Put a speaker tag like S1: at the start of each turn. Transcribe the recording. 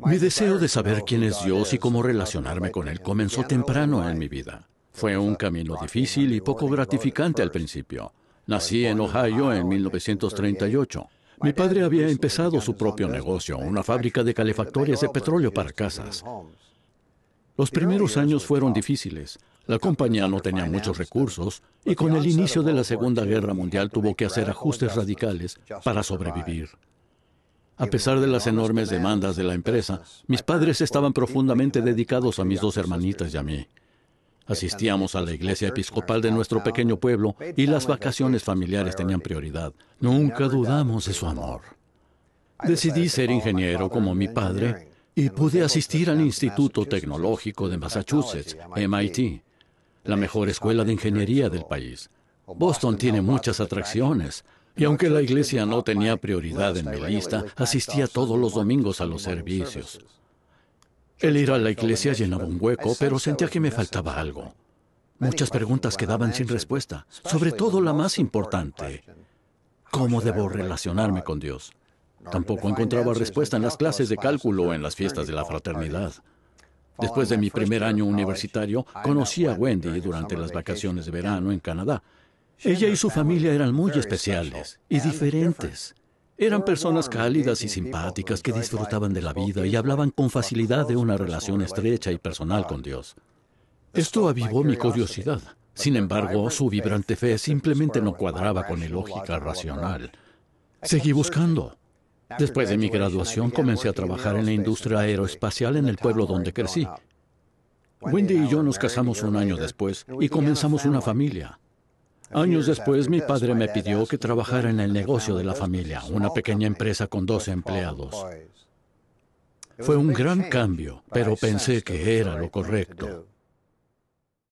S1: Mi deseo de saber quién es Dios y cómo relacionarme con Él comenzó temprano en mi vida. Fue un camino difícil y poco gratificante al principio. Nací en Ohio en 1938. Mi padre había empezado su propio negocio, una fábrica de calefactorias de petróleo para casas. Los primeros años fueron difíciles. La compañía no tenía muchos recursos y con el inicio de la Segunda Guerra Mundial tuvo que hacer ajustes radicales para sobrevivir. A pesar de las enormes demandas de la empresa, mis padres estaban profundamente dedicados a mis dos hermanitas y a mí. Asistíamos a la iglesia episcopal de nuestro pequeño pueblo y las vacaciones familiares tenían prioridad. Nunca dudamos de su amor. Decidí ser ingeniero como mi padre y pude asistir al Instituto Tecnológico de Massachusetts, MIT, la mejor escuela de ingeniería del país. Boston tiene muchas atracciones, y aunque la iglesia no tenía prioridad en mi lista, asistía todos los domingos a los servicios. El ir a la iglesia llenaba un hueco, pero sentía que me faltaba algo. Muchas preguntas quedaban sin respuesta, sobre todo la más importante. ¿Cómo debo relacionarme con Dios? Tampoco encontraba respuesta en las clases de cálculo o en las fiestas de la fraternidad. Después de mi primer año universitario, conocí a Wendy durante las vacaciones de verano en Canadá ella y su familia eran muy especiales y diferentes. Eran personas cálidas y simpáticas que disfrutaban de la vida y hablaban con facilidad de una relación estrecha y personal con Dios. Esto avivó mi curiosidad. Sin embargo, su vibrante fe simplemente no cuadraba con mi lógica racional. Seguí buscando. Después de mi graduación comencé a trabajar en la industria aeroespacial en el pueblo donde crecí. Wendy y yo nos casamos un año después y comenzamos una familia. Años después, mi padre me pidió que trabajara en el negocio de la familia, una pequeña empresa con 12 empleados. Fue un gran cambio, pero pensé que era lo correcto.